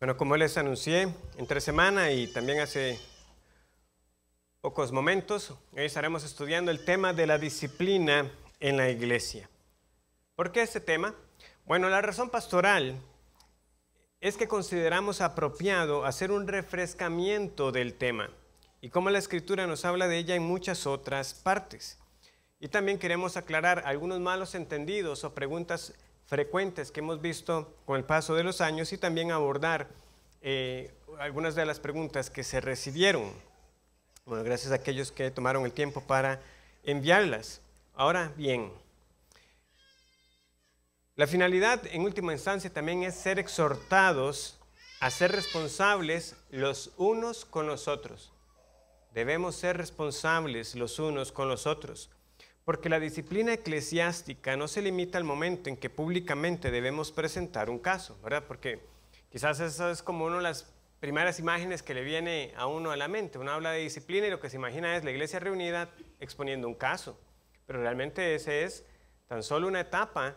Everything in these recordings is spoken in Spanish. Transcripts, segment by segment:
Bueno, como les anuncié, entre semana y también hace pocos momentos, hoy estaremos estudiando el tema de la disciplina en la iglesia. ¿Por qué este tema? Bueno, la razón pastoral es que consideramos apropiado hacer un refrescamiento del tema y cómo la escritura nos habla de ella en muchas otras partes. Y también queremos aclarar algunos malos entendidos o preguntas frecuentes que hemos visto con el paso de los años y también abordar eh, algunas de las preguntas que se recibieron. Bueno, gracias a aquellos que tomaron el tiempo para enviarlas. Ahora bien, la finalidad en última instancia también es ser exhortados a ser responsables los unos con los otros. Debemos ser responsables los unos con los otros porque la disciplina eclesiástica no se limita al momento en que públicamente debemos presentar un caso, ¿verdad? Porque quizás esa es como una de las primeras imágenes que le viene a uno a la mente. Uno habla de disciplina y lo que se imagina es la iglesia reunida exponiendo un caso, pero realmente ese es tan solo una etapa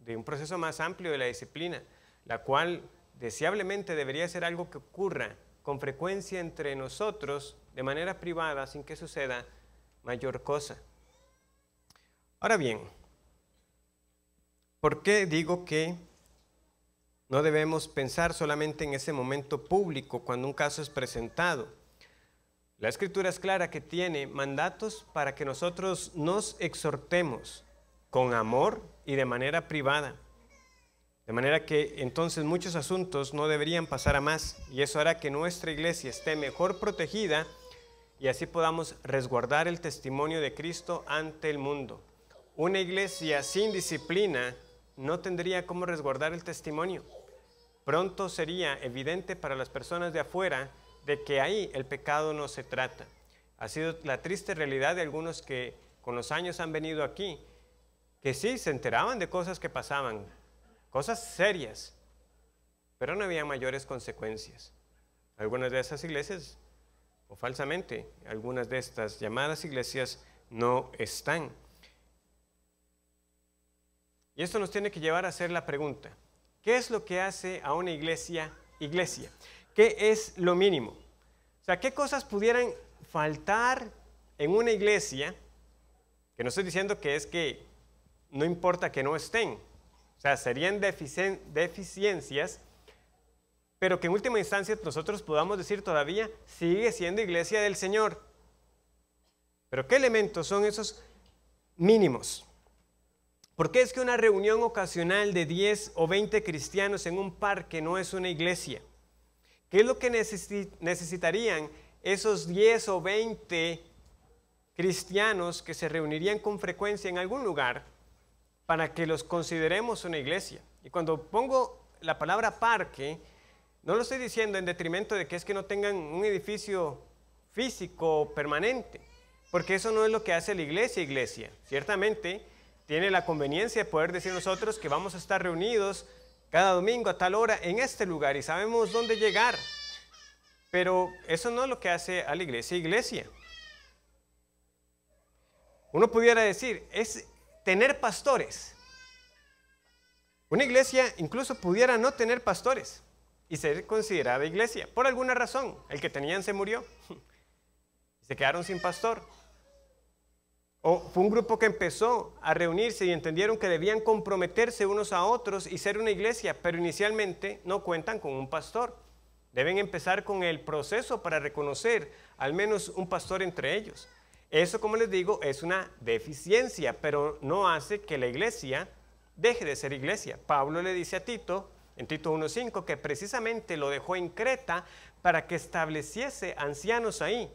de un proceso más amplio de la disciplina, la cual deseablemente debería ser algo que ocurra con frecuencia entre nosotros de manera privada sin que suceda mayor cosa. Ahora bien, ¿por qué digo que no debemos pensar solamente en ese momento público cuando un caso es presentado? La escritura es clara que tiene mandatos para que nosotros nos exhortemos con amor y de manera privada. De manera que entonces muchos asuntos no deberían pasar a más y eso hará que nuestra iglesia esté mejor protegida y así podamos resguardar el testimonio de Cristo ante el mundo. Una iglesia sin disciplina no tendría cómo resguardar el testimonio. Pronto sería evidente para las personas de afuera de que ahí el pecado no se trata. Ha sido la triste realidad de algunos que con los años han venido aquí, que sí se enteraban de cosas que pasaban, cosas serias, pero no había mayores consecuencias. Algunas de esas iglesias, o falsamente, algunas de estas llamadas iglesias no están. Y esto nos tiene que llevar a hacer la pregunta, ¿qué es lo que hace a una iglesia iglesia? ¿Qué es lo mínimo? O sea, ¿qué cosas pudieran faltar en una iglesia? Que no estoy diciendo que es que no importa que no estén, o sea, serían deficiencias, pero que en última instancia nosotros podamos decir todavía, sigue siendo iglesia del Señor. Pero ¿qué elementos son esos mínimos? ¿Por qué es que una reunión ocasional de 10 o 20 cristianos en un parque no es una iglesia? ¿Qué es lo que necesitarían esos 10 o 20 cristianos que se reunirían con frecuencia en algún lugar para que los consideremos una iglesia? Y cuando pongo la palabra parque, no lo estoy diciendo en detrimento de que es que no tengan un edificio físico permanente, porque eso no es lo que hace la iglesia, iglesia. Ciertamente, tiene la conveniencia de poder decir nosotros que vamos a estar reunidos cada domingo a tal hora en este lugar y sabemos dónde llegar. Pero eso no es lo que hace a la iglesia iglesia. Uno pudiera decir, es tener pastores. Una iglesia incluso pudiera no tener pastores y ser considerada iglesia. Por alguna razón, el que tenían se murió. Se quedaron sin pastor. O fue un grupo que empezó a reunirse y entendieron que debían comprometerse unos a otros y ser una iglesia, pero inicialmente no cuentan con un pastor. Deben empezar con el proceso para reconocer al menos un pastor entre ellos. Eso, como les digo, es una deficiencia, pero no hace que la iglesia deje de ser iglesia. Pablo le dice a Tito, en Tito 1.5, que precisamente lo dejó en Creta para que estableciese ancianos ahí,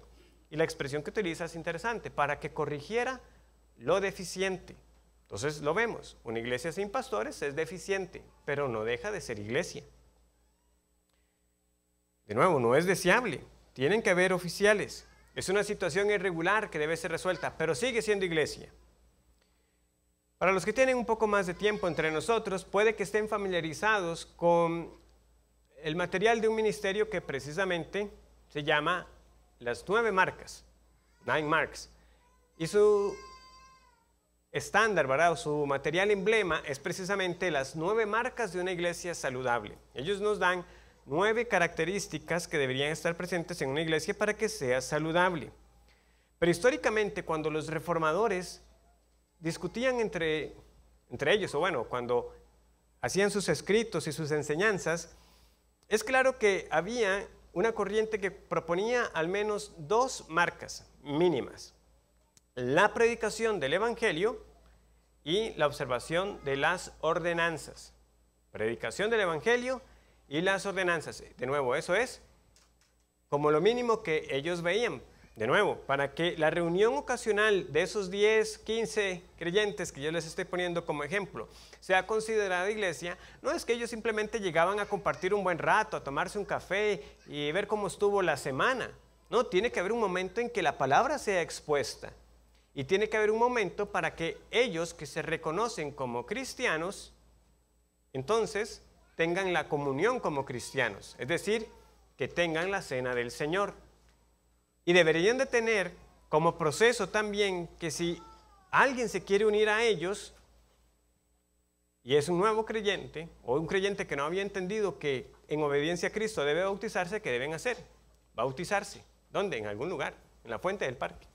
y la expresión que utiliza es interesante, para que corrigiera lo deficiente. Entonces lo vemos, una iglesia sin pastores es deficiente, pero no deja de ser iglesia. De nuevo, no es deseable, tienen que haber oficiales. Es una situación irregular que debe ser resuelta, pero sigue siendo iglesia. Para los que tienen un poco más de tiempo entre nosotros, puede que estén familiarizados con el material de un ministerio que precisamente se llama las nueve marcas, nine marks, y su estándar, ¿verdad? su material emblema es precisamente las nueve marcas de una iglesia saludable. Ellos nos dan nueve características que deberían estar presentes en una iglesia para que sea saludable. Pero históricamente cuando los reformadores discutían entre, entre ellos, o bueno, cuando hacían sus escritos y sus enseñanzas, es claro que había una corriente que proponía al menos dos marcas mínimas, la predicación del Evangelio y la observación de las ordenanzas. Predicación del Evangelio y las ordenanzas. De nuevo, eso es como lo mínimo que ellos veían, de nuevo, para que la reunión ocasional de esos 10, 15 creyentes que yo les estoy poniendo como ejemplo sea considerada iglesia, no es que ellos simplemente llegaban a compartir un buen rato, a tomarse un café y ver cómo estuvo la semana. No, tiene que haber un momento en que la palabra sea expuesta. Y tiene que haber un momento para que ellos que se reconocen como cristianos, entonces tengan la comunión como cristianos, es decir, que tengan la cena del Señor. Y deberían de tener como proceso también que si alguien se quiere unir a ellos y es un nuevo creyente o un creyente que no había entendido que en obediencia a Cristo debe bautizarse, ¿qué deben hacer? Bautizarse. ¿Dónde? En algún lugar, en la fuente del parque.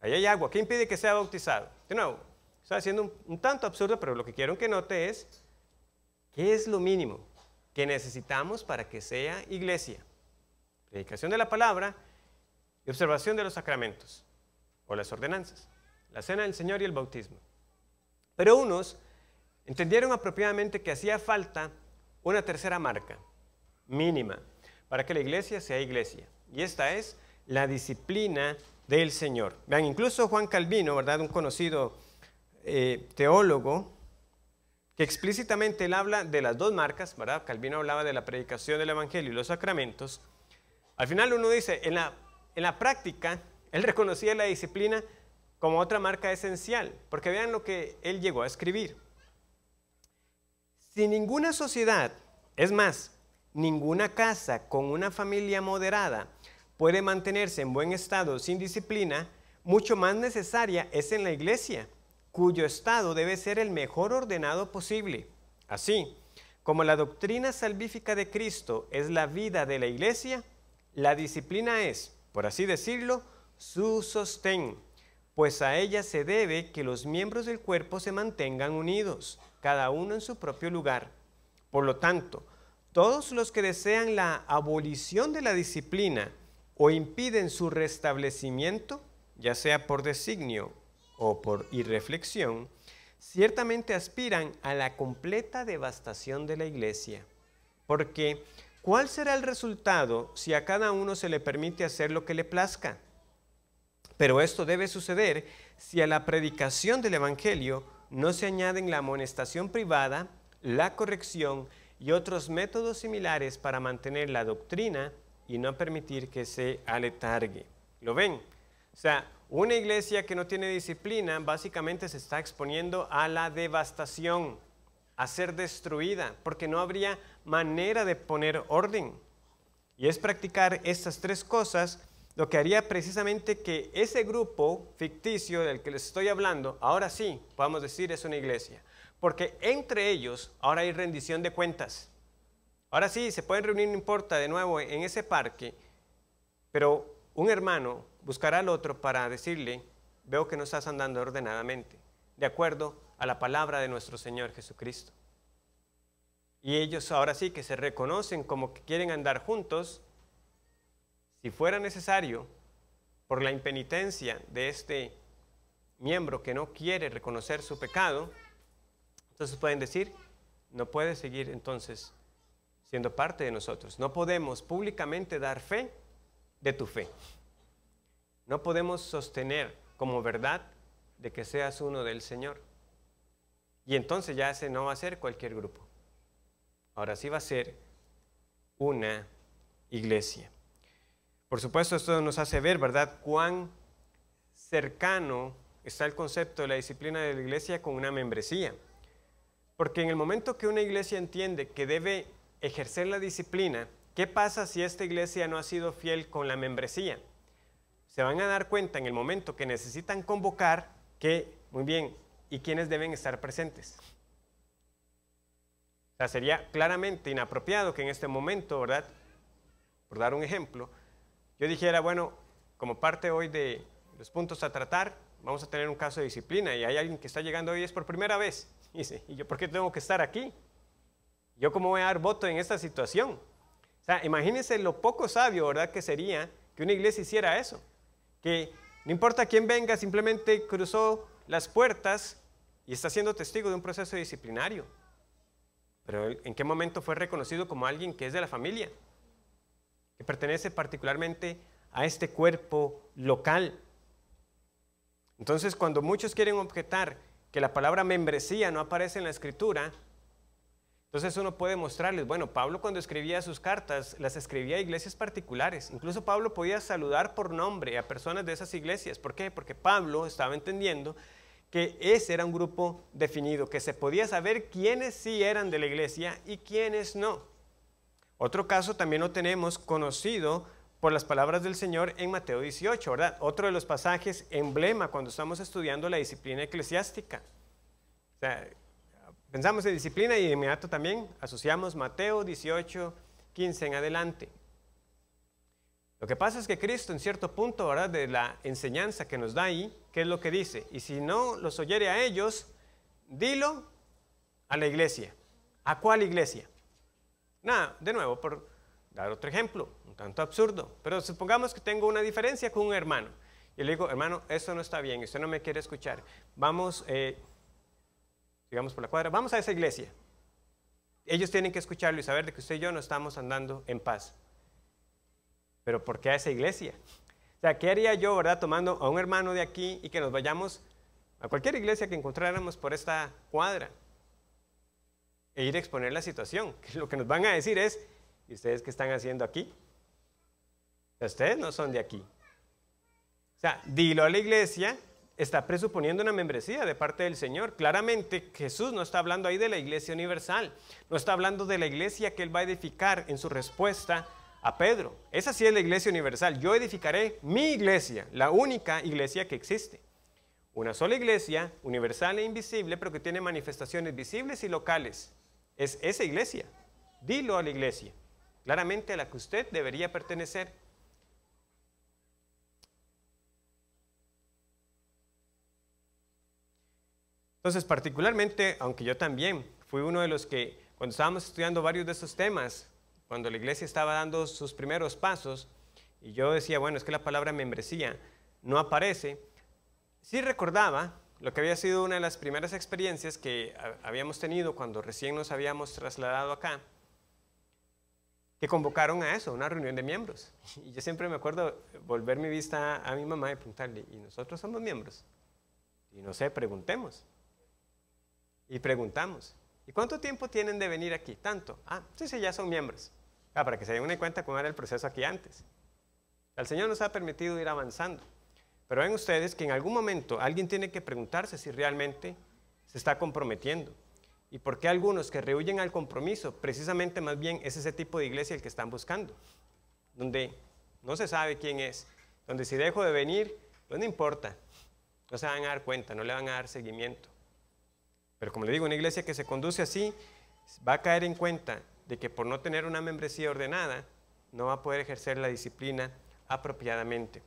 Ahí hay agua. ¿Qué impide que sea bautizado? De nuevo, está haciendo un, un tanto absurdo, pero lo que quiero que note es qué es lo mínimo que necesitamos para que sea iglesia. Predicación de la palabra, observación de los sacramentos o las ordenanzas, la cena del Señor y el bautismo. Pero unos entendieron apropiadamente que hacía falta una tercera marca, mínima, para que la iglesia sea iglesia. Y esta es la disciplina del Señor. Vean, incluso Juan Calvino, ¿verdad? Un conocido eh, teólogo, que explícitamente él habla de las dos marcas, ¿verdad? Calvino hablaba de la predicación del Evangelio y los sacramentos. Al final uno dice, en la en la práctica, él reconocía la disciplina como otra marca esencial, porque vean lo que él llegó a escribir. Si ninguna sociedad, es más, ninguna casa con una familia moderada puede mantenerse en buen estado sin disciplina, mucho más necesaria es en la iglesia, cuyo estado debe ser el mejor ordenado posible. Así, como la doctrina salvífica de Cristo es la vida de la iglesia, la disciplina es, por así decirlo, su sostén, pues a ella se debe que los miembros del cuerpo se mantengan unidos, cada uno en su propio lugar. Por lo tanto, todos los que desean la abolición de la disciplina o impiden su restablecimiento, ya sea por designio o por irreflexión, ciertamente aspiran a la completa devastación de la iglesia, porque ¿Cuál será el resultado si a cada uno se le permite hacer lo que le plazca? Pero esto debe suceder si a la predicación del Evangelio no se añaden la amonestación privada, la corrección y otros métodos similares para mantener la doctrina y no permitir que se aletargue. ¿Lo ven? O sea, una iglesia que no tiene disciplina básicamente se está exponiendo a la devastación a ser destruida, porque no habría manera de poner orden. Y es practicar estas tres cosas lo que haría precisamente que ese grupo ficticio del que les estoy hablando, ahora sí, podemos decir, es una iglesia. Porque entre ellos ahora hay rendición de cuentas. Ahora sí, se pueden reunir, no importa, de nuevo en ese parque, pero un hermano buscará al otro para decirle, veo que no estás andando ordenadamente, de acuerdo a la palabra de nuestro Señor Jesucristo y ellos ahora sí que se reconocen como que quieren andar juntos, si fuera necesario, por la impenitencia de este miembro que no quiere reconocer su pecado, entonces pueden decir, no puedes seguir entonces siendo parte de nosotros. No podemos públicamente dar fe de tu fe. No podemos sostener como verdad de que seas uno del Señor. Y entonces ya ese no va a ser cualquier grupo. Ahora sí va a ser una iglesia. Por supuesto, esto nos hace ver, ¿verdad?, cuán cercano está el concepto de la disciplina de la iglesia con una membresía. Porque en el momento que una iglesia entiende que debe ejercer la disciplina, ¿qué pasa si esta iglesia no ha sido fiel con la membresía? Se van a dar cuenta en el momento que necesitan convocar que, muy bien, ¿y quiénes deben estar presentes? sería claramente inapropiado que en este momento, ¿verdad? Por dar un ejemplo, yo dijera, bueno, como parte hoy de los puntos a tratar, vamos a tener un caso de disciplina y hay alguien que está llegando hoy es por primera vez. dice, ¿y yo por qué tengo que estar aquí? ¿Yo cómo voy a dar voto en esta situación? O sea, imagínense lo poco sabio, ¿verdad? Que sería que una iglesia hiciera eso. Que no importa quién venga, simplemente cruzó las puertas y está siendo testigo de un proceso disciplinario. Pero ¿en qué momento fue reconocido como alguien que es de la familia? Que pertenece particularmente a este cuerpo local. Entonces, cuando muchos quieren objetar que la palabra membresía no aparece en la escritura, entonces uno puede mostrarles, bueno, Pablo cuando escribía sus cartas, las escribía a iglesias particulares. Incluso Pablo podía saludar por nombre a personas de esas iglesias. ¿Por qué? Porque Pablo estaba entendiendo que ese era un grupo definido, que se podía saber quiénes sí eran de la iglesia y quiénes no. Otro caso también lo tenemos conocido por las palabras del Señor en Mateo 18, ¿verdad? Otro de los pasajes emblema cuando estamos estudiando la disciplina eclesiástica. O sea, pensamos en disciplina y de inmediato también asociamos Mateo 18, 15 en adelante. Lo que pasa es que Cristo en cierto punto, ¿verdad? De la enseñanza que nos da ahí, ¿qué es lo que dice? Y si no los oyere a ellos, dilo a la iglesia. ¿A cuál iglesia? Nada, de nuevo, por dar otro ejemplo, un tanto absurdo. Pero supongamos que tengo una diferencia con un hermano. Y le digo, hermano, eso no está bien, usted no me quiere escuchar. Vamos, eh, digamos por la cuadra, vamos a esa iglesia. Ellos tienen que escucharlo y saber de que usted y yo no estamos andando en paz pero ¿por qué a esa iglesia? O sea, ¿qué haría yo, verdad, tomando a un hermano de aquí y que nos vayamos a cualquier iglesia que encontráramos por esta cuadra e ir a exponer la situación? lo que nos van a decir es, ¿y ustedes qué están haciendo aquí? Ustedes no son de aquí. O sea, dilo a la iglesia, está presuponiendo una membresía de parte del Señor. Claramente Jesús no está hablando ahí de la iglesia universal, no está hablando de la iglesia que Él va a edificar en su respuesta a Pedro. Esa sí es la iglesia universal. Yo edificaré mi iglesia, la única iglesia que existe. Una sola iglesia, universal e invisible, pero que tiene manifestaciones visibles y locales. Es esa iglesia. Dilo a la iglesia, claramente a la que usted debería pertenecer. Entonces, particularmente, aunque yo también fui uno de los que, cuando estábamos estudiando varios de estos temas, cuando la iglesia estaba dando sus primeros pasos, y yo decía, bueno, es que la palabra membresía no aparece, sí recordaba lo que había sido una de las primeras experiencias que habíamos tenido cuando recién nos habíamos trasladado acá, que convocaron a eso, una reunión de miembros. Y yo siempre me acuerdo volver mi vista a mi mamá y preguntarle, ¿y nosotros somos miembros? Y no sé, preguntemos. Y preguntamos, ¿y cuánto tiempo tienen de venir aquí? Tanto. Ah, sí, sí, ya son miembros. Ah, para que se den una cuenta cómo era el proceso aquí antes. El Señor nos ha permitido ir avanzando. Pero ven ustedes que en algún momento alguien tiene que preguntarse si realmente se está comprometiendo. ¿Y por qué algunos que rehuyen al compromiso, precisamente más bien es ese tipo de iglesia el que están buscando? Donde no se sabe quién es, donde si dejo de venir, pues no importa, no se van a dar cuenta, no le van a dar seguimiento. Pero como le digo, una iglesia que se conduce así va a caer en cuenta de que por no tener una membresía ordenada, no va a poder ejercer la disciplina apropiadamente.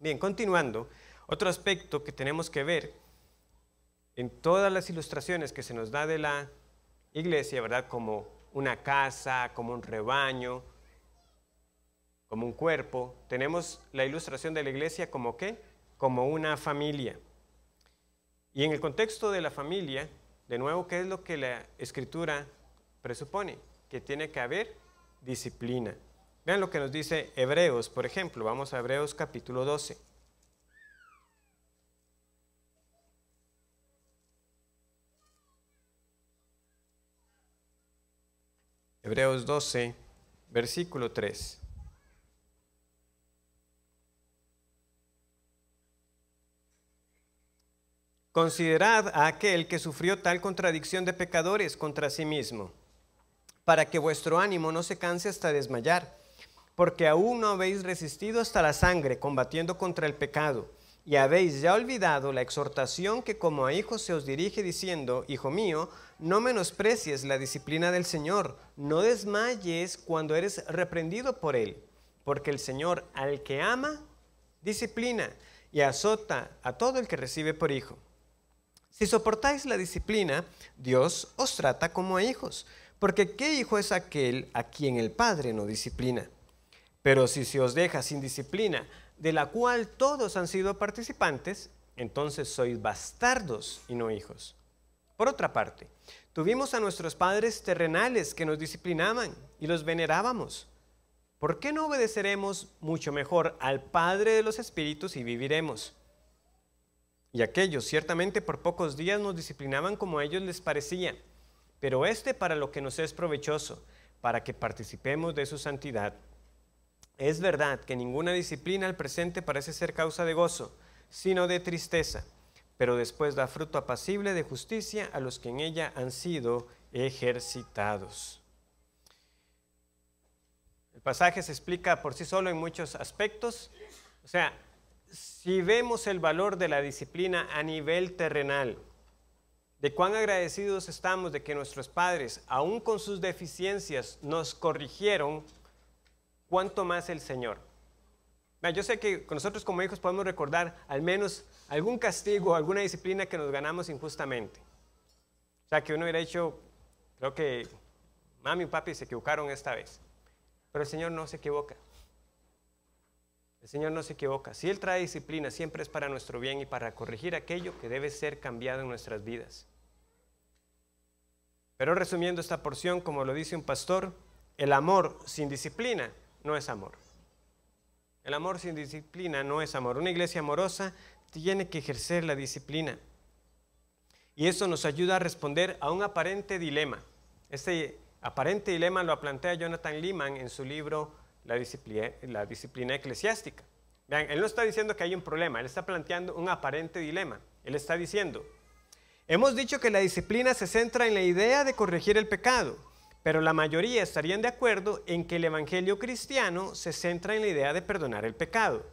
Bien, continuando, otro aspecto que tenemos que ver en todas las ilustraciones que se nos da de la iglesia, ¿verdad? Como una casa, como un rebaño, como un cuerpo, tenemos la ilustración de la iglesia como qué? Como una familia. Y en el contexto de la familia, de nuevo, ¿qué es lo que la escritura presupone que tiene que haber disciplina. Vean lo que nos dice Hebreos, por ejemplo, vamos a Hebreos capítulo 12. Hebreos 12, versículo 3. Considerad a aquel que sufrió tal contradicción de pecadores contra sí mismo para que vuestro ánimo no se canse hasta desmayar, porque aún no habéis resistido hasta la sangre combatiendo contra el pecado, y habéis ya olvidado la exhortación que como a hijos se os dirige diciendo, Hijo mío, no menosprecies la disciplina del Señor, no desmayes cuando eres reprendido por Él, porque el Señor al que ama, disciplina y azota a todo el que recibe por hijo. Si soportáis la disciplina, Dios os trata como a hijos porque ¿qué hijo es aquel a quien el Padre no disciplina? Pero si se os deja sin disciplina, de la cual todos han sido participantes, entonces sois bastardos y no hijos. Por otra parte, tuvimos a nuestros padres terrenales que nos disciplinaban y los venerábamos. ¿Por qué no obedeceremos mucho mejor al Padre de los Espíritus y viviremos? Y aquellos ciertamente por pocos días nos disciplinaban como a ellos les parecía pero este para lo que nos es provechoso, para que participemos de su santidad. Es verdad que ninguna disciplina al presente parece ser causa de gozo, sino de tristeza, pero después da fruto apacible de justicia a los que en ella han sido ejercitados. El pasaje se explica por sí solo en muchos aspectos. O sea, si vemos el valor de la disciplina a nivel terrenal, de cuán agradecidos estamos de que nuestros padres, aun con sus deficiencias, nos corrigieron, ¿Cuánto más el Señor. Yo sé que nosotros como hijos podemos recordar al menos algún castigo, alguna disciplina que nos ganamos injustamente. O sea, que uno hubiera dicho, creo que mami y papi se equivocaron esta vez. Pero el Señor no se equivoca. El Señor no se equivoca. Si Él trae disciplina, siempre es para nuestro bien y para corregir aquello que debe ser cambiado en nuestras vidas. Pero resumiendo esta porción, como lo dice un pastor, el amor sin disciplina no es amor. El amor sin disciplina no es amor. Una iglesia amorosa tiene que ejercer la disciplina. Y eso nos ayuda a responder a un aparente dilema. Este aparente dilema lo plantea Jonathan Lehman en su libro la disciplina, eclesiástica. Vean, él no está diciendo que hay un problema, él está planteando un aparente dilema. Él está diciendo, hemos dicho que la disciplina se centra en la idea de corregir el pecado, pero la mayoría estarían de acuerdo en que el Evangelio cristiano se centra en la idea de perdonar el pecado.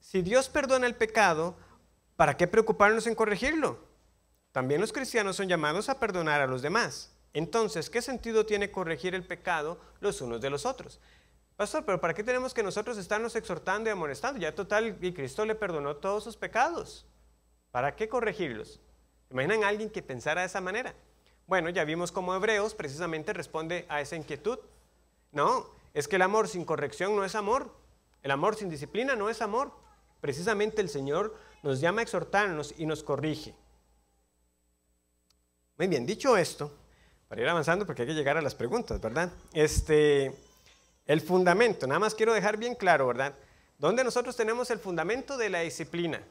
Si Dios perdona el pecado, ¿para qué preocuparnos en corregirlo? También los cristianos son llamados a perdonar a los demás. Entonces, ¿qué sentido tiene corregir el pecado los unos de los otros? Pastor, pero ¿para qué tenemos que nosotros estarnos exhortando y amonestando? Ya total, y Cristo le perdonó todos sus pecados. ¿Para qué corregirlos? ¿Imaginan a alguien que pensara de esa manera? Bueno, ya vimos cómo Hebreos precisamente responde a esa inquietud. No, es que el amor sin corrección no es amor. El amor sin disciplina no es amor. Precisamente el Señor nos llama a exhortarnos y nos corrige. Muy bien, dicho esto, para ir avanzando porque hay que llegar a las preguntas, ¿verdad? Este, el fundamento, nada más quiero dejar bien claro, ¿verdad? ¿Dónde nosotros tenemos el fundamento de la disciplina?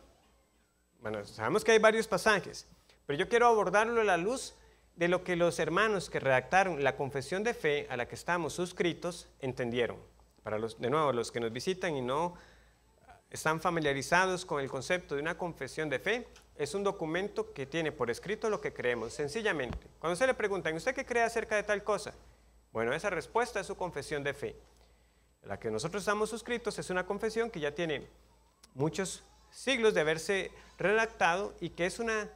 Bueno, sabemos que hay varios pasajes, pero yo quiero abordarlo a la luz de lo que los hermanos que redactaron la confesión de fe a la que estamos suscritos entendieron. Para los, de nuevo, los que nos visitan y no están familiarizados con el concepto de una confesión de fe, es un documento que tiene por escrito lo que creemos, sencillamente. Cuando se le preguntan, ¿usted qué cree acerca de tal cosa? Bueno, esa respuesta es su confesión de fe. La que nosotros estamos suscritos es una confesión que ya tiene muchos siglos de haberse redactado y que es una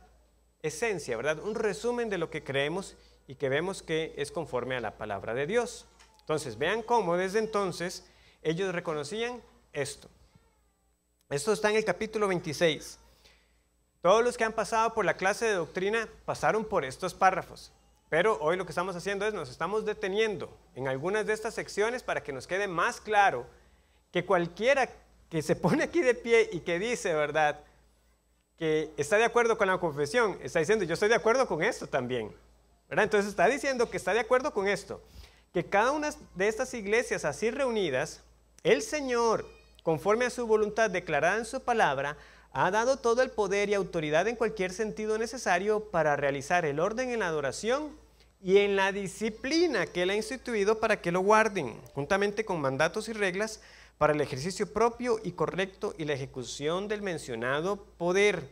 esencia, ¿verdad? Un resumen de lo que creemos y que vemos que es conforme a la palabra de Dios. Entonces, vean cómo desde entonces ellos reconocían esto. Esto está en el capítulo 26. Todos los que han pasado por la clase de doctrina pasaron por estos párrafos. Pero hoy lo que estamos haciendo es nos estamos deteniendo en algunas de estas secciones para que nos quede más claro que cualquiera que se pone aquí de pie y que dice, ¿verdad? Que está de acuerdo con la confesión, está diciendo, yo estoy de acuerdo con esto también. ¿verdad? Entonces está diciendo que está de acuerdo con esto, que cada una de estas iglesias así reunidas, el Señor, conforme a su voluntad declarada en su palabra, ha dado todo el poder y autoridad en cualquier sentido necesario para realizar el orden en la adoración y en la disciplina que él ha instituido para que lo guarden, juntamente con mandatos y reglas para el ejercicio propio y correcto y la ejecución del mencionado poder.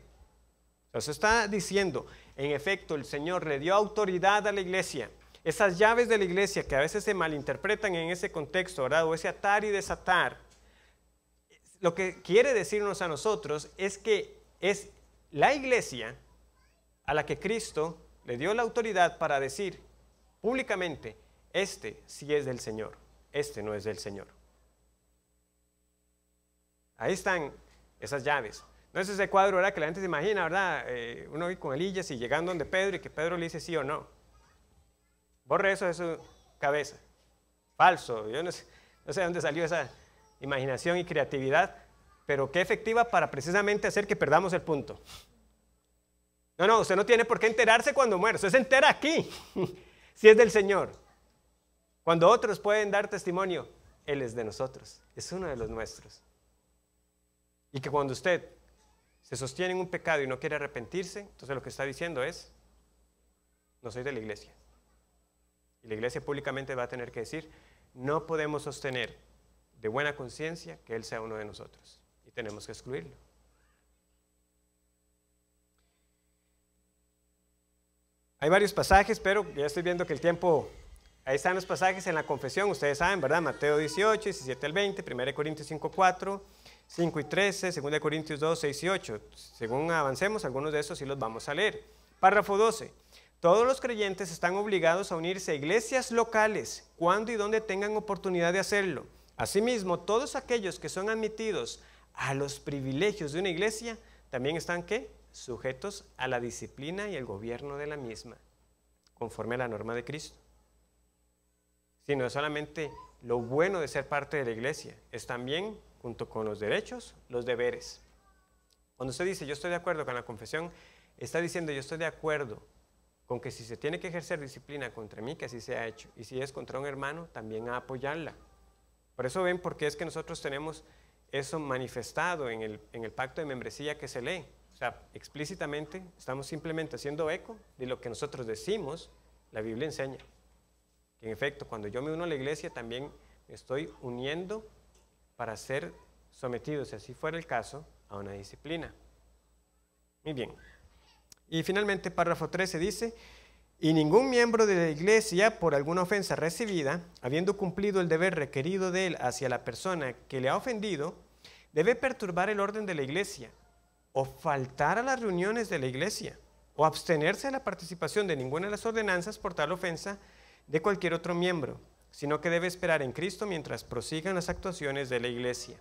Entonces está diciendo, en efecto, el Señor le dio autoridad a la iglesia. Esas llaves de la iglesia que a veces se malinterpretan en ese contexto, ¿verdad? O ese atar y desatar. Lo que quiere decirnos a nosotros es que es la iglesia a la que Cristo le dio la autoridad para decir públicamente, este sí es del Señor, este no es del Señor. Ahí están esas llaves. No es ese cuadro ¿verdad? que la gente se imagina, ¿verdad? Eh, uno con Elías y llegando donde Pedro y que Pedro le dice sí o no. Borre eso de su cabeza. Falso. Yo no sé, no sé de dónde salió esa imaginación y creatividad, pero qué efectiva para precisamente hacer que perdamos el punto. No, no, usted no tiene por qué enterarse cuando muere. Usted se entera aquí, si es del Señor. Cuando otros pueden dar testimonio, Él es de nosotros, es uno de los nuestros. Y que cuando usted se sostiene en un pecado y no quiere arrepentirse, entonces lo que está diciendo es, no soy de la iglesia. Y la iglesia públicamente va a tener que decir, no podemos sostener de buena conciencia que Él sea uno de nosotros. Y tenemos que excluirlo. Hay varios pasajes, pero ya estoy viendo que el tiempo... Ahí están los pasajes en la confesión, ustedes saben, ¿verdad? Mateo 18, 17 al 20, 1 Corintios 5, 4, 5 y 13, 2 Corintios 2, 6 y 8. Según avancemos, algunos de esos sí los vamos a leer. Párrafo 12. Todos los creyentes están obligados a unirse a iglesias locales cuando y donde tengan oportunidad de hacerlo. Asimismo, todos aquellos que son admitidos a los privilegios de una iglesia también están que sujetos a la disciplina y el gobierno de la misma, conforme a la norma de Cristo. Sino solamente lo bueno de ser parte de la iglesia, es también, junto con los derechos, los deberes. Cuando usted dice yo estoy de acuerdo con la confesión, está diciendo yo estoy de acuerdo con que si se tiene que ejercer disciplina contra mí, que así se ha hecho. Y si es contra un hermano, también a apoyarla. Por eso ven porque es que nosotros tenemos eso manifestado en el, en el pacto de membresía que se lee. O sea, explícitamente estamos simplemente haciendo eco de lo que nosotros decimos, la Biblia enseña. Que en efecto, cuando yo me uno a la iglesia, también me estoy uniendo para ser sometido, si así fuera el caso, a una disciplina. Muy bien. Y finalmente, párrafo 13 dice, y ningún miembro de la iglesia, por alguna ofensa recibida, habiendo cumplido el deber requerido de él hacia la persona que le ha ofendido, debe perturbar el orden de la iglesia o faltar a las reuniones de la iglesia o abstenerse de la participación de ninguna de las ordenanzas por tal ofensa de cualquier otro miembro, sino que debe esperar en Cristo mientras prosigan las actuaciones de la iglesia.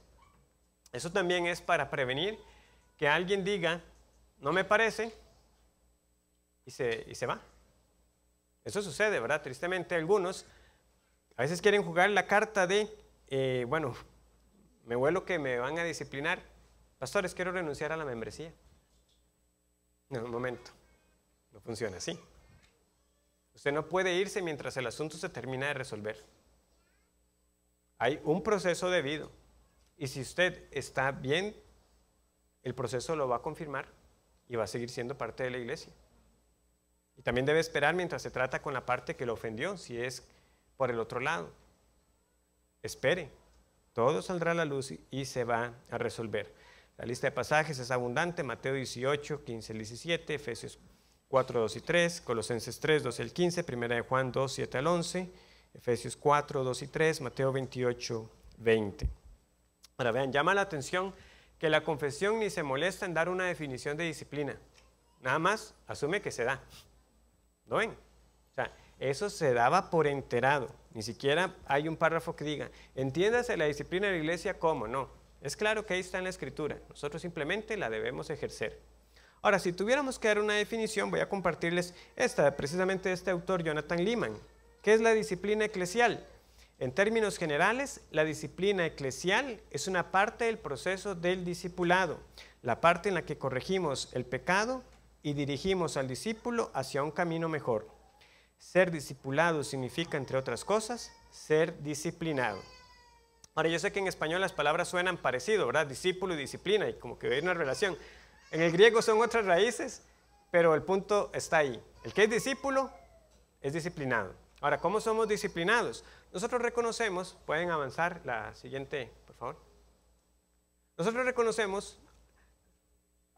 Eso también es para prevenir que alguien diga, no me parece, y se, y se va. Eso sucede, ¿verdad? Tristemente algunos a veces quieren jugar la carta de, eh, bueno, me vuelo que me van a disciplinar, Pastores, quiero renunciar a la membresía. No, un momento. No funciona así. Usted no puede irse mientras el asunto se termina de resolver. Hay un proceso debido. Y si usted está bien, el proceso lo va a confirmar y va a seguir siendo parte de la iglesia. Y también debe esperar mientras se trata con la parte que lo ofendió, si es por el otro lado. Espere, todo saldrá a la luz y se va a resolver. La lista de pasajes es abundante, Mateo 18, 15 al 17, Efesios 4, 2 y 3, Colosenses 3, 12 al 15, 1 de Juan 2, 7 al 11, Efesios 4, 2 y 3, Mateo 28, 20. Ahora vean, llama la atención que la confesión ni se molesta en dar una definición de disciplina, nada más asume que se da. ¿No ven? O sea, eso se daba por enterado, ni siquiera hay un párrafo que diga, entiéndase la disciplina de la iglesia como, no, es claro que ahí está en la escritura, nosotros simplemente la debemos ejercer. Ahora, si tuviéramos que dar una definición, voy a compartirles esta, precisamente de este autor, Jonathan Lehman. ¿Qué es la disciplina eclesial? En términos generales, la disciplina eclesial es una parte del proceso del discipulado, la parte en la que corregimos el pecado y dirigimos al discípulo hacia un camino mejor. Ser discipulado significa, entre otras cosas, ser disciplinado. Ahora, yo sé que en español las palabras suenan parecido, ¿verdad? Discípulo y disciplina, y como que hay una relación. En el griego son otras raíces, pero el punto está ahí. El que es discípulo es disciplinado. Ahora, ¿cómo somos disciplinados? Nosotros reconocemos, pueden avanzar la siguiente, por favor. Nosotros reconocemos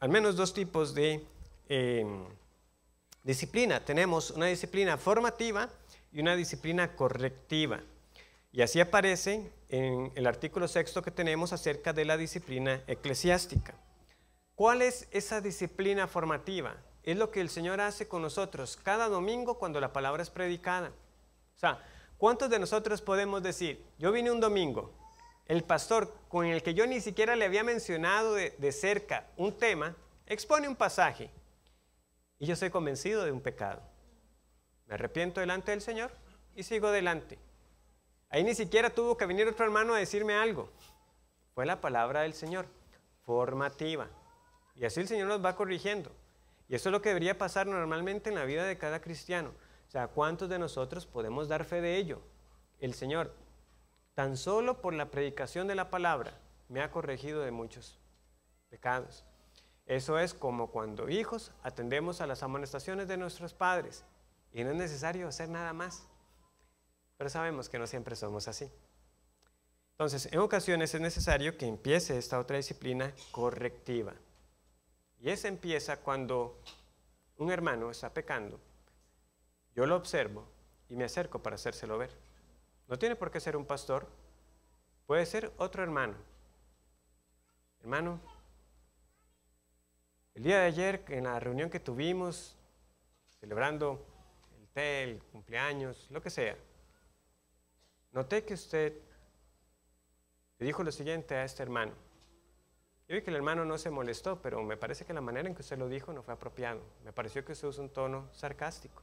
al menos dos tipos de em, disciplina. Tenemos una disciplina formativa y una disciplina correctiva. Y así aparecen en el artículo sexto que tenemos acerca de la disciplina eclesiástica. ¿Cuál es esa disciplina formativa? Es lo que el Señor hace con nosotros cada domingo cuando la palabra es predicada. O sea, ¿cuántos de nosotros podemos decir, yo vine un domingo, el pastor con el que yo ni siquiera le había mencionado de, cerca un tema, expone un pasaje y yo soy convencido de un pecado? Me arrepiento delante del Señor y sigo adelante. Ahí ni siquiera tuvo que venir otro hermano a decirme algo. Fue la palabra del Señor, formativa. Y así el Señor nos va corrigiendo. Y eso es lo que debería pasar normalmente en la vida de cada cristiano. O sea, ¿cuántos de nosotros podemos dar fe de ello? El Señor, tan solo por la predicación de la palabra, me ha corregido de muchos pecados. Eso es como cuando hijos atendemos a las amonestaciones de nuestros padres y no es necesario hacer nada más pero sabemos que no siempre somos así. Entonces, en ocasiones es necesario que empiece esta otra disciplina correctiva. Y esa empieza cuando un hermano está pecando. Yo lo observo y me acerco para hacérselo ver. No tiene por qué ser un pastor, puede ser otro hermano. Hermano, el día de ayer en la reunión que tuvimos, celebrando el tel el cumpleaños, lo que sea, noté que usted le dijo lo siguiente a este hermano. Yo vi que el hermano no se molestó, pero me parece que la manera en que usted lo dijo no fue apropiado. Me pareció que usted usó un tono sarcástico.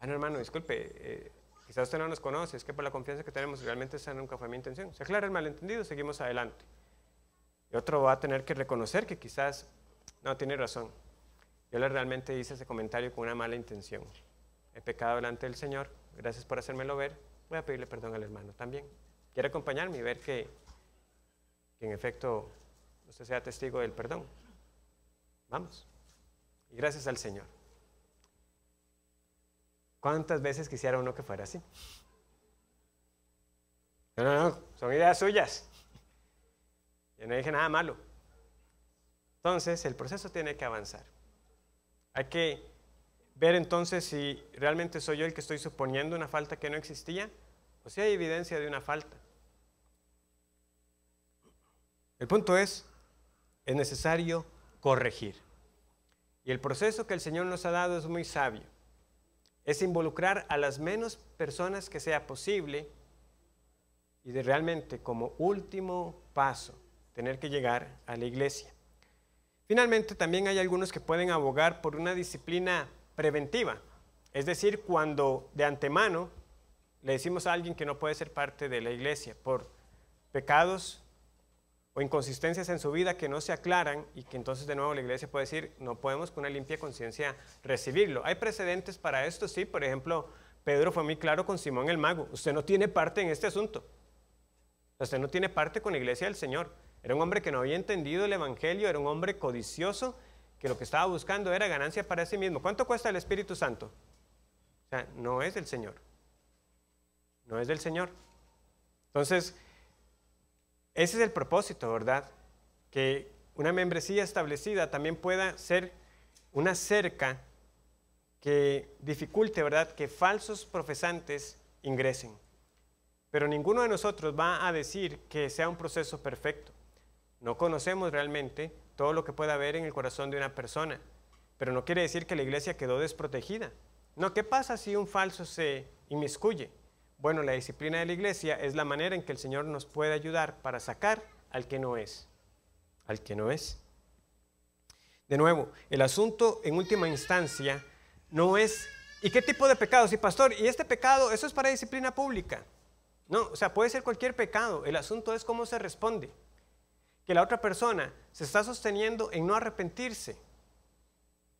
Ah, no, hermano, disculpe, eh, quizás usted no nos conoce, es que por la confianza que tenemos realmente esa nunca fue mi intención. Se aclara el malentendido, seguimos adelante. Y otro va a tener que reconocer que quizás, no, tiene razón. Yo le realmente hice ese comentario con una mala intención. He pecado delante del Señor gracias por hacérmelo ver, voy a pedirle perdón al hermano también. Quiere acompañarme y ver que, en efecto usted sea testigo del perdón. Vamos. Y gracias al Señor. ¿Cuántas veces quisiera uno que fuera así? No, no, no, son ideas suyas. Yo no dije nada malo. Entonces, el proceso tiene que avanzar. Hay que ver entonces si realmente soy yo el que estoy suponiendo una falta que no existía o si hay evidencia de una falta. El punto es, es necesario corregir. Y el proceso que el Señor nos ha dado es muy sabio. Es involucrar a las menos personas que sea posible y de realmente como último paso tener que llegar a la iglesia. Finalmente, también hay algunos que pueden abogar por una disciplina preventiva, es decir, cuando de antemano le decimos a alguien que no puede ser parte de la iglesia por pecados o inconsistencias en su vida que no se aclaran y que entonces de nuevo la iglesia puede decir, no podemos con una limpia conciencia recibirlo. Hay precedentes para esto, sí, por ejemplo, Pedro fue muy claro con Simón el mago, usted no tiene parte en este asunto, usted no tiene parte con la iglesia del Señor. Era un hombre que no había entendido el Evangelio, era un hombre codicioso que lo que estaba buscando era ganancia para sí mismo. ¿Cuánto cuesta el Espíritu Santo? O sea, no es del Señor. No es del Señor. Entonces, ese es el propósito, ¿verdad? Que una membresía establecida también pueda ser una cerca que dificulte, ¿verdad?, que falsos profesantes ingresen. Pero ninguno de nosotros va a decir que sea un proceso perfecto. No conocemos realmente todo lo que pueda haber en el corazón de una persona. Pero no quiere decir que la iglesia quedó desprotegida. No, ¿qué pasa si un falso se inmiscuye? Bueno, la disciplina de la iglesia es la manera en que el Señor nos puede ayudar para sacar al que no es. Al que no es. De nuevo, el asunto en última instancia no es, ¿y qué tipo de pecado? Sí, pastor, ¿y este pecado, eso es para disciplina pública? No, o sea, puede ser cualquier pecado. El asunto es cómo se responde que la otra persona se está sosteniendo en no arrepentirse.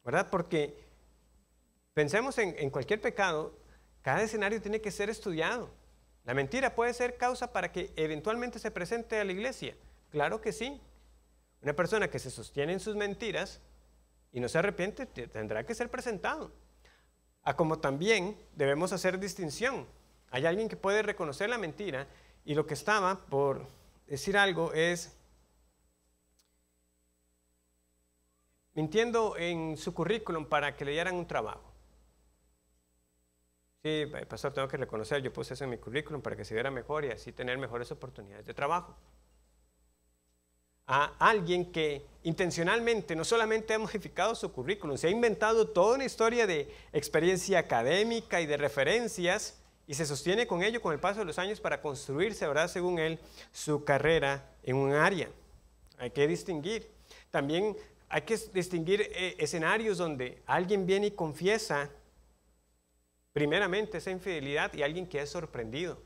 ¿Verdad? Porque pensemos en, cualquier pecado, cada escenario tiene que ser estudiado. La mentira puede ser causa para que eventualmente se presente a la iglesia. Claro que sí. Una persona que se sostiene en sus mentiras y no se arrepiente tendrá que ser presentado. A como también debemos hacer distinción. Hay alguien que puede reconocer la mentira y lo que estaba por decir algo es mintiendo en su currículum para que le dieran un trabajo. Sí, eh, pastor, tengo que reconocer, yo puse eso en mi currículum para que se viera mejor y así tener mejores oportunidades de trabajo. A alguien que intencionalmente no solamente ha modificado su currículum, se ha inventado toda una historia de experiencia académica y de referencias y se sostiene con ello con el paso de los años para construirse, ¿verdad? Según él, su carrera en un área. Hay que distinguir. También hay que distinguir eh, escenarios donde alguien viene y confiesa primeramente esa infidelidad y alguien que es sorprendido.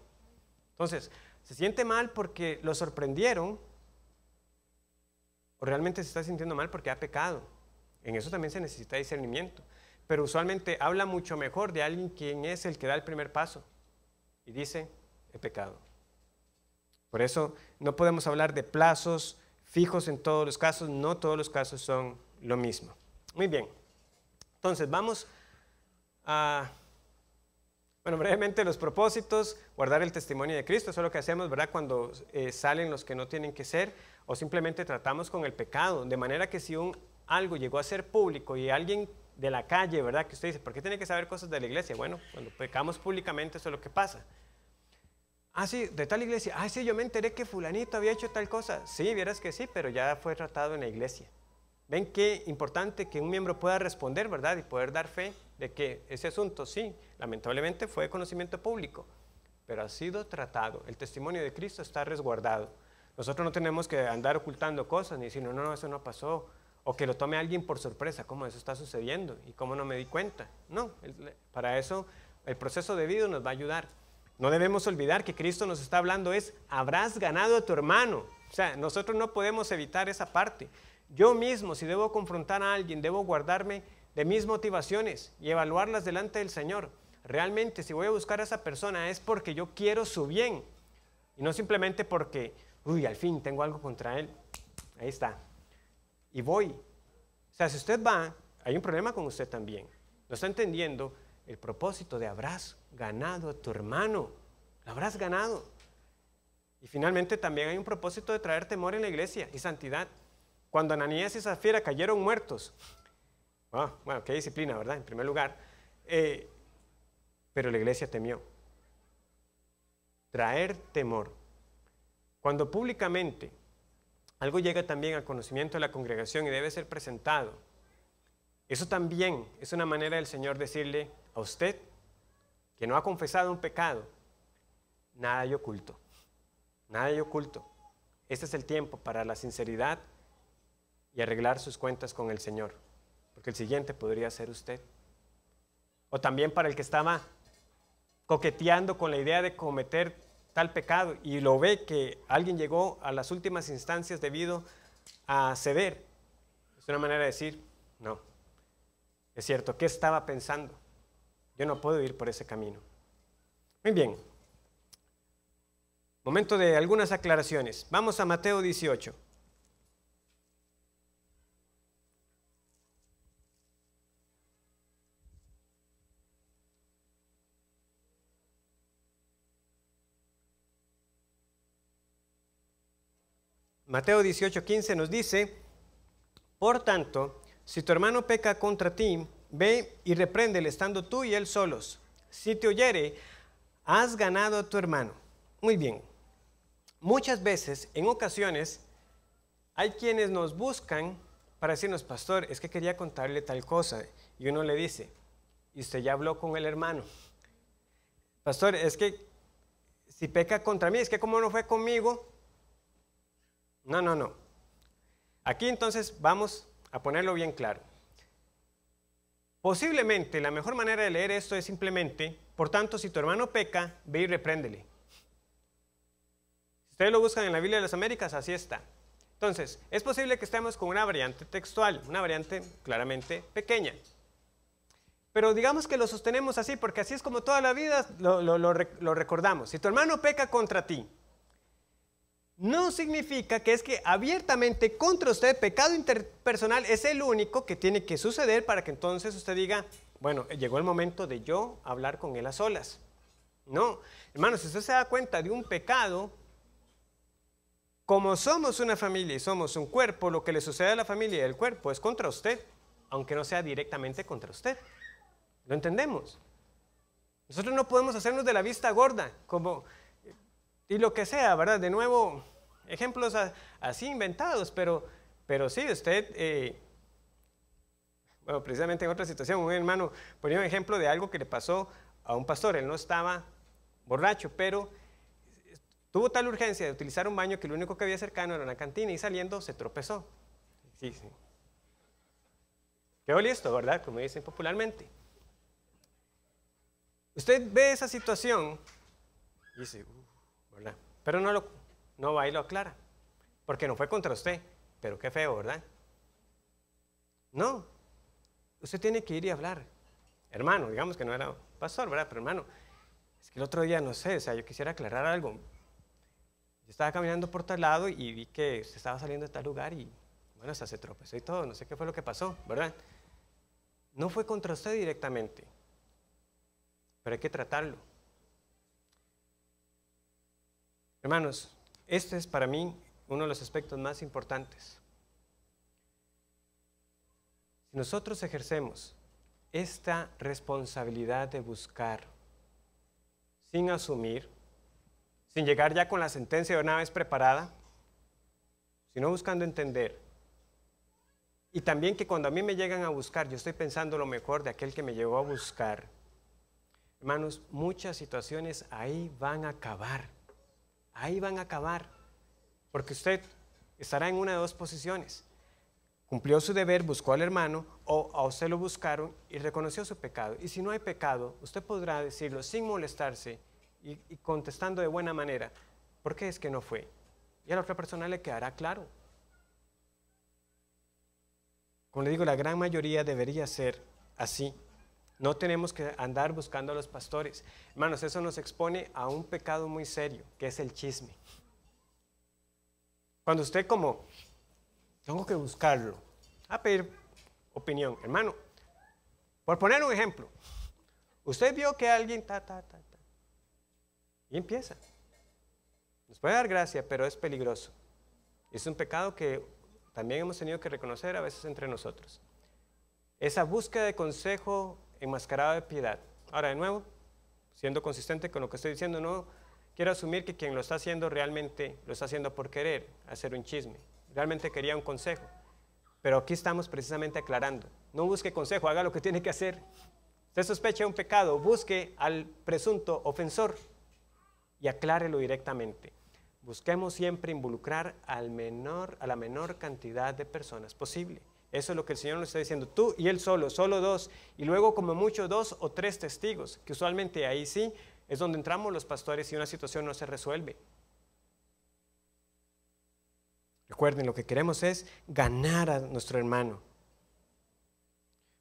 Entonces, se siente mal porque lo sorprendieron o realmente se está sintiendo mal porque ha pecado. En eso también se necesita discernimiento. Pero usualmente habla mucho mejor de alguien quien es el que da el primer paso y dice, he pecado. Por eso no podemos hablar de plazos, fijos en todos los casos, no todos los casos son lo mismo. Muy bien, entonces vamos a, bueno, brevemente los propósitos, guardar el testimonio de Cristo, eso es lo que hacemos, ¿verdad? Cuando eh, salen los que no tienen que ser, o simplemente tratamos con el pecado, de manera que si un, algo llegó a ser público y alguien de la calle, ¿verdad? Que usted dice, ¿por qué tiene que saber cosas de la iglesia? Bueno, cuando pecamos públicamente eso es lo que pasa. Ah, sí, de tal iglesia. Ah, sí, yo me enteré que fulanito había hecho tal cosa. Sí, vieras que sí, pero ya fue tratado en la iglesia. Ven qué importante que un miembro pueda responder, ¿verdad? Y poder dar fe de que ese asunto, sí, lamentablemente fue de conocimiento público, pero ha sido tratado. El testimonio de Cristo está resguardado. Nosotros no tenemos que andar ocultando cosas, ni decir, no, no, eso no pasó. O que lo tome alguien por sorpresa, ¿cómo eso está sucediendo? ¿Y cómo no me di cuenta? No, para eso el proceso debido nos va a ayudar. No debemos olvidar que Cristo nos está hablando es, habrás ganado a tu hermano. O sea, nosotros no podemos evitar esa parte. Yo mismo, si debo confrontar a alguien, debo guardarme de mis motivaciones y evaluarlas delante del Señor. Realmente, si voy a buscar a esa persona es porque yo quiero su bien y no simplemente porque, uy, al fin tengo algo contra él. Ahí está. Y voy. O sea, si usted va, hay un problema con usted también. No está entendiendo el propósito de abrazo ganado a tu hermano, lo habrás ganado. Y finalmente también hay un propósito de traer temor en la iglesia y santidad. Cuando Ananías y Zafira cayeron muertos, ah, bueno, qué disciplina, ¿verdad? En primer lugar, eh, pero la iglesia temió. Traer temor. Cuando públicamente algo llega también al conocimiento de la congregación y debe ser presentado, eso también es una manera del Señor decirle a usted que no ha confesado un pecado, nada hay oculto. Nada hay oculto. Este es el tiempo para la sinceridad y arreglar sus cuentas con el Señor, porque el siguiente podría ser usted. O también para el que estaba coqueteando con la idea de cometer tal pecado y lo ve que alguien llegó a las últimas instancias debido a ceder. Es una manera de decir, no, es cierto, ¿qué estaba pensando? Yo no puedo ir por ese camino. Muy bien. Momento de algunas aclaraciones. Vamos a Mateo 18. Mateo 18, 15 nos dice, por tanto, si tu hermano peca contra ti, Ve y repréndele estando tú y él solos. Si te oyere, has ganado a tu hermano. Muy bien. Muchas veces, en ocasiones, hay quienes nos buscan para decirnos, pastor, es que quería contarle tal cosa. Y uno le dice, y usted ya habló con el hermano. Pastor, es que si peca contra mí, es que como no fue conmigo. No, no, no. Aquí entonces vamos a ponerlo bien claro. Posiblemente la mejor manera de leer esto es simplemente, por tanto, si tu hermano peca, ve y repréndele. Si ustedes lo buscan en la Biblia de las Américas, así está. Entonces, es posible que estemos con una variante textual, una variante claramente pequeña. Pero digamos que lo sostenemos así, porque así es como toda la vida lo, lo recordamos. Si tu hermano peca contra ti, no significa que es que abiertamente contra usted pecado interpersonal es el único que tiene que suceder para que entonces usted diga, bueno, llegó el momento de yo hablar con él a solas. No, hermanos, si usted se da cuenta de un pecado, como somos una familia y somos un cuerpo, lo que le sucede a la familia y al cuerpo es contra usted, aunque no sea directamente contra usted. ¿Lo entendemos? Nosotros no podemos hacernos de la vista gorda, como y lo que sea, ¿verdad? De nuevo, ejemplos así inventados, pero, pero sí, usted, eh, bueno, precisamente en otra situación, un hermano ponía un ejemplo de algo que le pasó a un pastor, él no estaba borracho, pero tuvo tal urgencia de utilizar un baño que lo único que había cercano era una cantina y saliendo se tropezó. Sí, sí. Quedó listo, ¿verdad? Como dicen popularmente. Usted ve esa situación y dice, uh, pero no, lo, no va y lo aclara, porque no fue contra usted, pero qué feo, ¿verdad? No, usted tiene que ir y hablar. Hermano, digamos que no era pastor, ¿verdad? Pero hermano, es que el otro día, no sé, o sea, yo quisiera aclarar algo. Yo estaba caminando por tal lado y vi que se estaba saliendo de tal lugar y, bueno, hasta se tropezó y todo, no sé qué fue lo que pasó, ¿verdad? No fue contra usted directamente, pero hay que tratarlo. Hermanos, este es para mí uno de los aspectos más importantes. Si nosotros ejercemos esta responsabilidad de buscar sin asumir, sin llegar ya con la sentencia de una vez preparada, sino buscando entender. Y también que cuando a mí me llegan a buscar, yo estoy pensando lo mejor de aquel que me llegó a buscar. Hermanos, muchas situaciones ahí van a acabar ahí van a acabar. Porque usted estará en una de dos posiciones. Cumplió su deber, buscó al hermano o a usted lo buscaron y reconoció su pecado. Y si no hay pecado, usted podrá decirlo sin molestarse y, contestando de buena manera, ¿por qué es que no fue? Y a la otra persona le quedará claro. Como le digo, la gran mayoría debería ser así. No tenemos que andar buscando a los pastores. Hermanos, eso nos expone a un pecado muy serio, que es el chisme. Cuando usted como, tengo que buscarlo, a pedir opinión. Hermano, por poner un ejemplo, usted vio que alguien ta, ta, ta, ta, y empieza. Nos puede dar gracia, pero es peligroso. Es un pecado que también hemos tenido que reconocer a veces entre nosotros. Esa búsqueda de consejo enmascarado de piedad. Ahora, de nuevo, siendo consistente con lo que estoy diciendo, no quiero asumir que quien lo está haciendo realmente lo está haciendo por querer hacer un chisme. Realmente quería un consejo. Pero aquí estamos precisamente aclarando. No busque consejo, haga lo que tiene que hacer. se sospecha un pecado, busque al presunto ofensor y aclárelo directamente. Busquemos siempre involucrar al menor, a la menor cantidad de personas posible. Eso es lo que el Señor nos está diciendo, tú y Él solo, solo dos, y luego como mucho dos o tres testigos, que usualmente ahí sí es donde entramos los pastores y una situación no se resuelve. Recuerden, lo que queremos es ganar a nuestro hermano.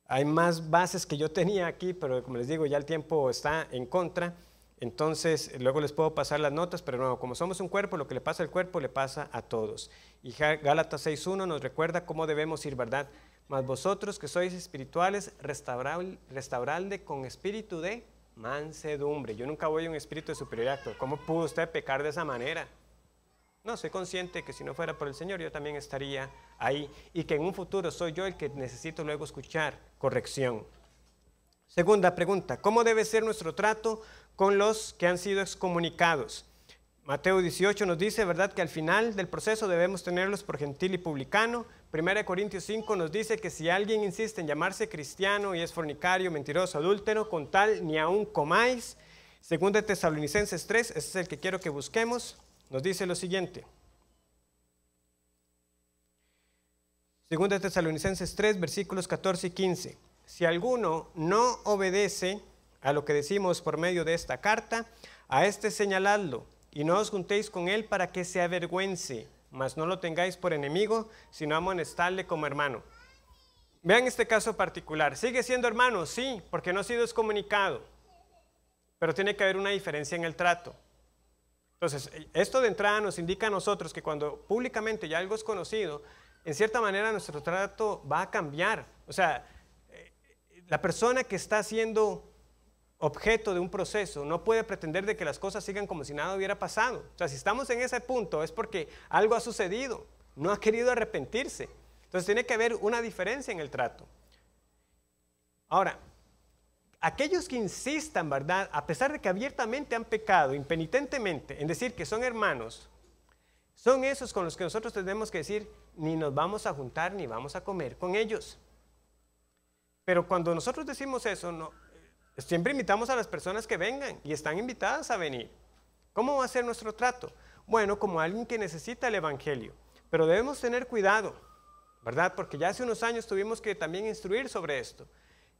Hay más bases que yo tenía aquí, pero como les digo, ya el tiempo está en contra. Entonces, luego les puedo pasar las notas, pero no, como somos un cuerpo, lo que le pasa al cuerpo le pasa a todos. Y Gálatas 6.1 nos recuerda cómo debemos ir, ¿verdad? Mas vosotros que sois espirituales, restauralde con espíritu de mansedumbre. Yo nunca voy a un espíritu de acto, ¿Cómo pudo usted pecar de esa manera? No, soy consciente que si no fuera por el Señor, yo también estaría ahí. Y que en un futuro soy yo el que necesito luego escuchar corrección. Segunda pregunta, ¿cómo debe ser nuestro trato con los que han sido excomunicados. Mateo 18 nos dice, ¿verdad?, que al final del proceso debemos tenerlos por gentil y publicano. 1 Corintios 5 nos dice que si alguien insiste en llamarse cristiano y es fornicario, mentiroso, adúltero, con tal ni aún comáis. 2 Tesalonicenses 3, ese es el que quiero que busquemos, nos dice lo siguiente. 2 Tesalonicenses 3, versículos 14 y 15. Si alguno no obedece, a lo que decimos por medio de esta carta, a este señaladlo y no os juntéis con él para que se avergüence, mas no lo tengáis por enemigo, sino amonestadle como hermano. Vean este caso particular. ¿Sigue siendo hermano? Sí, porque no ha sido excomunicado, pero tiene que haber una diferencia en el trato. Entonces, esto de entrada nos indica a nosotros que cuando públicamente ya algo es conocido, en cierta manera nuestro trato va a cambiar. O sea, eh, la persona que está siendo objeto de un proceso, no puede pretender de que las cosas sigan como si nada hubiera pasado. O sea, si estamos en ese punto es porque algo ha sucedido, no ha querido arrepentirse. Entonces tiene que haber una diferencia en el trato. Ahora, aquellos que insistan, ¿verdad? A pesar de que abiertamente han pecado, impenitentemente, en decir que son hermanos, son esos con los que nosotros tenemos que decir, ni nos vamos a juntar ni vamos a comer con ellos. Pero cuando nosotros decimos eso, no, Siempre invitamos a las personas que vengan y están invitadas a venir. ¿Cómo va a ser nuestro trato? Bueno, como alguien que necesita el Evangelio. Pero debemos tener cuidado, ¿verdad? Porque ya hace unos años tuvimos que también instruir sobre esto,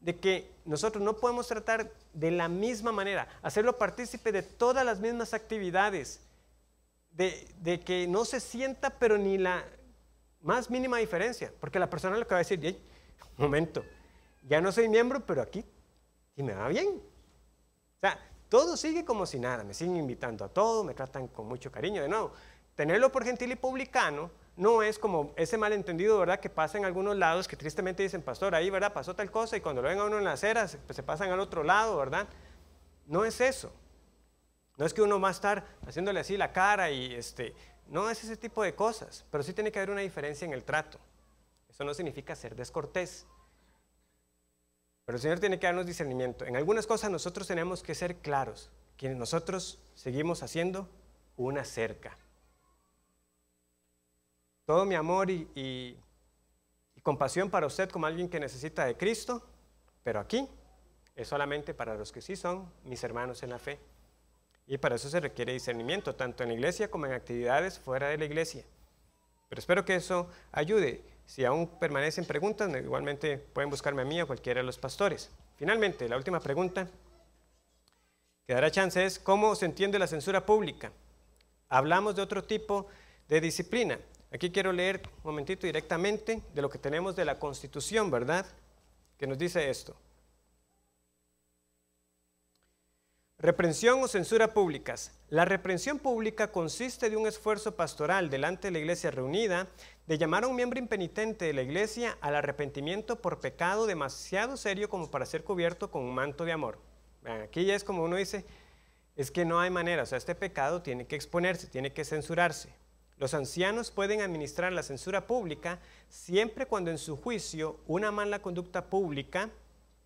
de que nosotros no podemos tratar de la misma manera, hacerlo partícipe de todas las mismas actividades, de, que no se sienta pero ni la más mínima diferencia, porque la persona lo que va a decir, momento, ya no soy miembro, pero aquí y me va bien. O sea, todo sigue como si nada, me siguen invitando a todo, me tratan con mucho cariño. De nuevo, tenerlo por gentil y publicano no es como ese malentendido, ¿verdad?, que pasa en algunos lados que tristemente dicen, pastor, ahí, ¿verdad?, pasó tal cosa y cuando lo ven a uno en las acera pues, se pasan al otro lado, ¿verdad? No es eso. No es que uno va a estar haciéndole así la cara y este, no es ese tipo de cosas, pero sí tiene que haber una diferencia en el trato. Eso no significa ser descortés. Pero el Señor tiene que darnos discernimiento. En algunas cosas nosotros tenemos que ser claros, quienes nosotros seguimos haciendo una cerca. Todo mi amor y, y compasión para usted como alguien que necesita de Cristo, pero aquí es solamente para los que sí son mis hermanos en la fe. Y para eso se requiere discernimiento, tanto en la iglesia como en actividades fuera de la iglesia. Pero espero que eso ayude. Si aún permanecen preguntas, igualmente pueden buscarme a mí o cualquiera de los pastores. Finalmente, la última pregunta que dará chance es, ¿cómo se entiende la censura pública? Hablamos de otro tipo de disciplina. Aquí quiero leer un momentito directamente de lo que tenemos de la Constitución, ¿verdad? Que nos dice esto. Reprensión o censura públicas. La reprensión pública consiste de un esfuerzo pastoral delante de la iglesia reunida de llamar a un miembro impenitente de la iglesia al arrepentimiento por pecado demasiado serio como para ser cubierto con un manto de amor. Aquí ya es como uno dice, es que no hay manera, o sea, este pecado tiene que exponerse, tiene que censurarse. Los ancianos pueden administrar la censura pública siempre cuando en su juicio una mala conducta pública,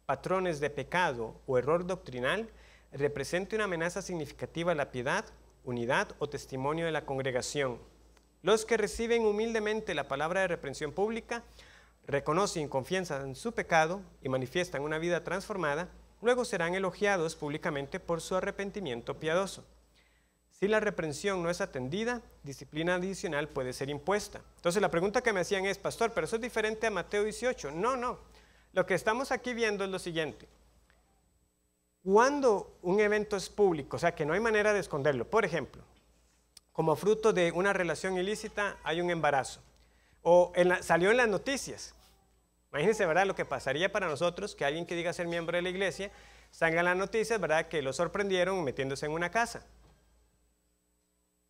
patrones de pecado o error doctrinal represente una amenaza significativa a la piedad, unidad o testimonio de la congregación. Los que reciben humildemente la palabra de reprensión pública, reconocen confianza en su pecado y manifiestan una vida transformada, luego serán elogiados públicamente por su arrepentimiento piadoso. Si la reprensión no es atendida, disciplina adicional puede ser impuesta. Entonces la pregunta que me hacían es, pastor, pero eso es diferente a Mateo 18. No, no. Lo que estamos aquí viendo es lo siguiente. Cuando un evento es público, o sea, que no hay manera de esconderlo, por ejemplo, como fruto de una relación ilícita hay un embarazo, o salió en las noticias. Imagínense, ¿verdad? Lo que pasaría para nosotros que alguien que diga ser miembro de la iglesia salga en las noticias, ¿verdad? Que lo sorprendieron metiéndose en una casa.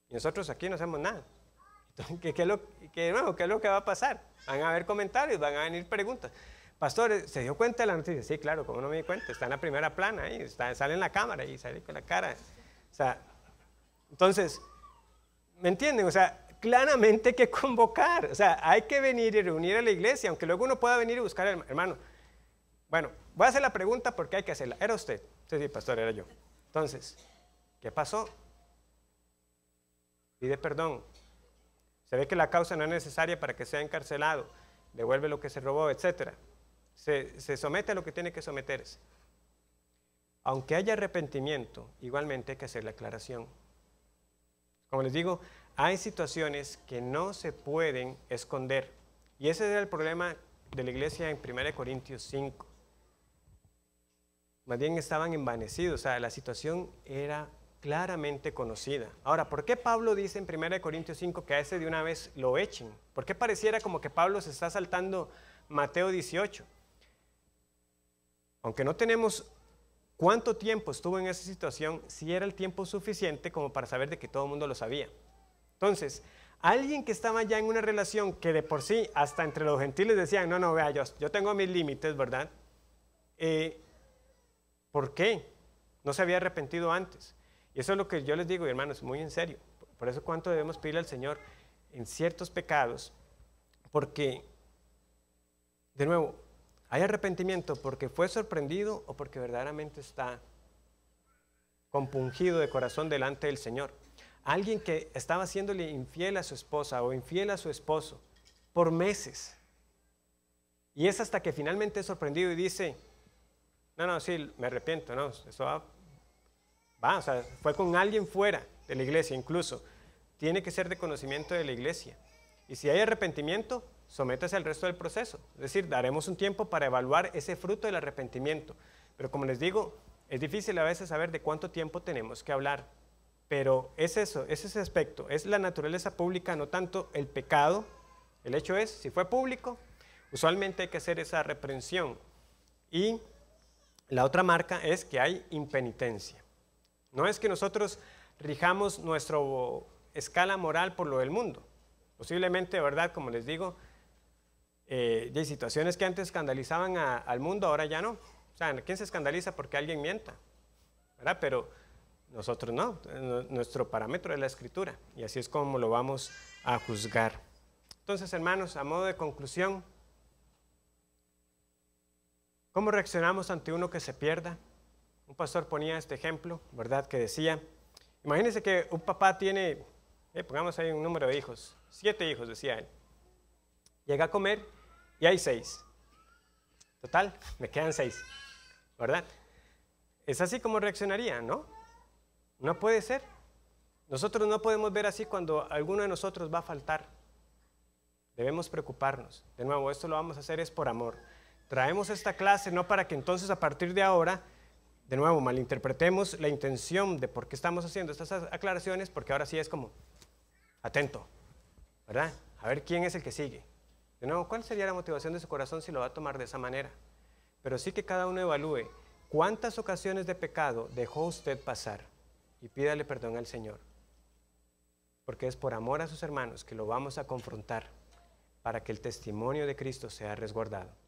Y nosotros aquí no hacemos nada. Entonces, ¿qué es lo que va a pasar? Van a haber comentarios, van a venir preguntas. Pastor, ¿se dio cuenta de la noticia? Sí, claro, como no me di cuenta, está en la primera plana, ahí, está, sale en la cámara y sale con la cara. O sea, entonces, ¿me entienden? O sea, claramente hay que convocar, o sea, hay que venir y reunir a la iglesia, aunque luego uno pueda venir y buscar al hermano. Bueno, voy a hacer la pregunta porque hay que hacerla. ¿Era usted? Sí, sí, pastor, era yo. Entonces, ¿qué pasó? Pide perdón. Se ve que la causa no es necesaria para que sea encarcelado. Devuelve lo que se robó, etcétera se, somete a lo que tiene que someterse. Aunque haya arrepentimiento, igualmente hay que hacer la aclaración. Como les digo, hay situaciones que no se pueden esconder. Y ese era el problema de la iglesia en 1 Corintios 5. Más bien estaban envanecidos, o sea, la situación era claramente conocida. Ahora, ¿por qué Pablo dice en 1 Corintios 5 que a ese de una vez lo echen? ¿Por qué pareciera como que Pablo se está saltando Mateo 18? Aunque no tenemos cuánto tiempo estuvo en esa situación, si era el tiempo suficiente como para saber de que todo el mundo lo sabía. Entonces, alguien que estaba ya en una relación que de por sí, hasta entre los gentiles decían, no, no, vea, yo, yo tengo mis límites, ¿verdad? Eh, ¿Por qué? No se había arrepentido antes. Y eso es lo que yo les digo, hermanos, muy en serio. Por eso cuánto debemos pedirle al Señor en ciertos pecados, porque, de nuevo, hay arrepentimiento porque fue sorprendido o porque verdaderamente está compungido de corazón delante del Señor. Alguien que estaba haciéndole infiel a su esposa o infiel a su esposo por meses. Y es hasta que finalmente es sorprendido y dice, no, no, sí, me arrepiento, no, eso va, va, o sea, fue con alguien fuera de la iglesia incluso. Tiene que ser de conocimiento de la iglesia. Y si hay arrepentimiento, sométese al resto del proceso. Es decir, daremos un tiempo para evaluar ese fruto del arrepentimiento. Pero como les digo, es difícil a veces saber de cuánto tiempo tenemos que hablar. Pero es eso, es ese aspecto, es la naturaleza pública, no tanto el pecado. El hecho es, si fue público, usualmente hay que hacer esa reprensión. Y la otra marca es que hay impenitencia. No es que nosotros rijamos nuestra escala moral por lo del mundo. Posiblemente, ¿verdad? Como les digo, eh, situaciones que antes escandalizaban al mundo, ahora ya no. O sea, ¿quién se escandaliza porque alguien mienta? ¿Verdad? Pero nosotros no, nuestro parámetro es la escritura y así es como lo vamos a juzgar. Entonces, hermanos, a modo de conclusión, ¿cómo reaccionamos ante uno que se pierda? Un pastor ponía este ejemplo, ¿verdad? Que decía, imagínense que un papá tiene, eh, pongamos ahí un número de hijos, siete hijos, decía él. Llega a comer y hay seis. Total, me quedan seis, ¿verdad? Es así como reaccionaría, ¿no? No puede ser. Nosotros no podemos ver así cuando alguno de nosotros va a faltar. Debemos preocuparnos. De nuevo, esto lo vamos a hacer es por amor. Traemos esta clase no para que entonces a partir de ahora, de nuevo, malinterpretemos la intención de por qué estamos haciendo estas aclaraciones, porque ahora sí es como, atento, ¿verdad? A ver quién es el que sigue. De nuevo, ¿cuál sería la motivación de su corazón si lo va a tomar de esa manera? Pero sí que cada uno evalúe cuántas ocasiones de pecado dejó usted pasar y pídale perdón al Señor. Porque es por amor a sus hermanos que lo vamos a confrontar para que el testimonio de Cristo sea resguardado.